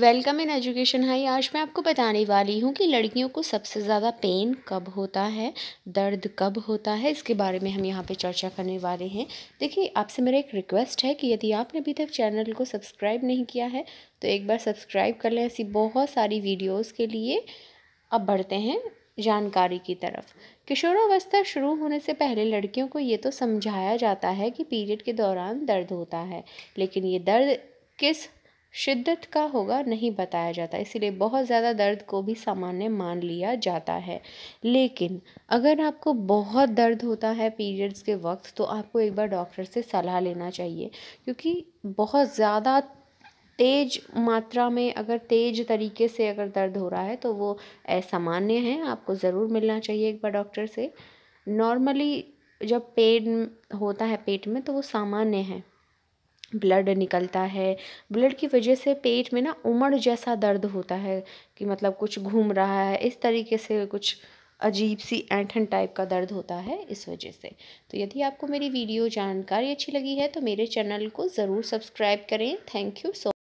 welcome in education high आज मैं आपको बताने वाली हूँ कि लड़कियों को सबसे ज़्यादा पेन कब होता है दर्द कब होता है इसके बारे में हम यहाँ पे चर्चा करने वाले हैं देखिए आपसे मेरा एक रिक्वेस्ट है कि यदि आपने अभी तक चैनल को सब्सक्राइब नहीं किया है तो एक बार सब्सक्राइब कर लें ऐसी बहुत सारी वीडियोज़ के लिए अब बढ़ते हैं जानकारी की तरफ किशोरावस्था शुरू होने से पहले लड़कियों को ये तो समझाया जाता है कि पीरियड के दौरान दर्द होता है लेकिन ये दर्द किस शिद्दत का होगा नहीं बताया जाता इसीलिए बहुत ज़्यादा दर्द को भी सामान्य मान लिया जाता है लेकिन अगर आपको बहुत दर्द होता है पीरियड्स के वक्त तो आपको एक बार डॉक्टर से सलाह लेना चाहिए क्योंकि बहुत ज़्यादा तेज मात्रा में अगर तेज तरीके से अगर दर्द हो रहा है तो वो असामान्य है आपको ज़रूर मिलना चाहिए एक बार डॉक्टर से नॉर्मली जब पेन होता है पेट में तो वो सामान्य है ब्लड निकलता है ब्लड की वजह से पेट में ना उमड़ जैसा दर्द होता है कि मतलब कुछ घूम रहा है इस तरीके से कुछ अजीब सी ऐंठन टाइप का दर्द होता है इस वजह से तो यदि आपको मेरी वीडियो जानकारी अच्छी लगी है तो मेरे चैनल को ज़रूर सब्सक्राइब करें थैंक यू सो